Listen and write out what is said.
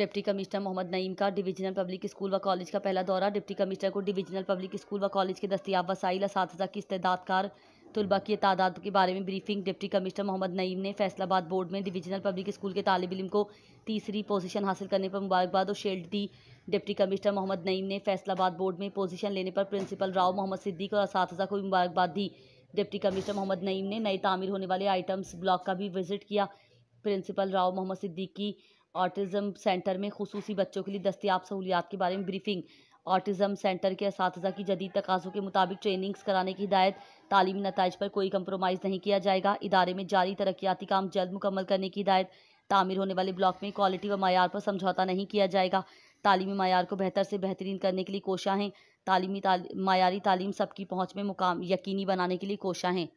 deputy commissioner Mohammad Naeem का divisional public school व college का पहला दौरा डिप्टी कमिश्नर को डिवीजनल पब्लिक स्कूल व कॉलेज के दस्तियाब वसाइल इस की इस्तेदादकार तलबा की तादाद के बारे में briefing deputy commissioner Mohammad Naeem ने फैसलाबाद बोर्ड में डिवीजनल पब्लिक स्कूल के तालब इम को तीसरी पोजीशन हासिल करने पर मुबारकबाद और शेल्ड दी डिप्टी कमिश्नर मोहम्मद नईम ने फैसलाबाद बोर्ड में पोजीशन लेने पर प्रिंसिपल राव मोहम्मद सिद्दीक और इस को मुबारकबाद दी डिप्टी कमिश्नर मोहम्मद नईम ने नए तामीर होने वाले आइटम्स ब्लॉक का भी विजिट किया principal Rao Mohammad Siddiqui autism centre में खसूसी बच्चों के लिए दस्तियाब सहूलियात के बारे में ब्रीफिंग ऑटिज़म सेंटर के इस की जदीद तकाज़ों के मुताबिक ट्रेनिंग्स कराने की हिदायत तालीमी नतज पर कोई कम्प्रोमाइज़ नहीं किया जाएगा इदारे में जारी तरक्याती काम जल्द मुकम्मल करने की हिदायत तामीर होने वाले ब्लॉक में क्वालिटी व मैार पर समझौता नहीं किया जाएगा तालीमी मैार को बेहतर से बेहतरीन करने के लिए कोशा हैं तालीमी मैारी तालीम सबकी पहुँच में मुकाम यकीनी बनाने के लिए कोशा हैं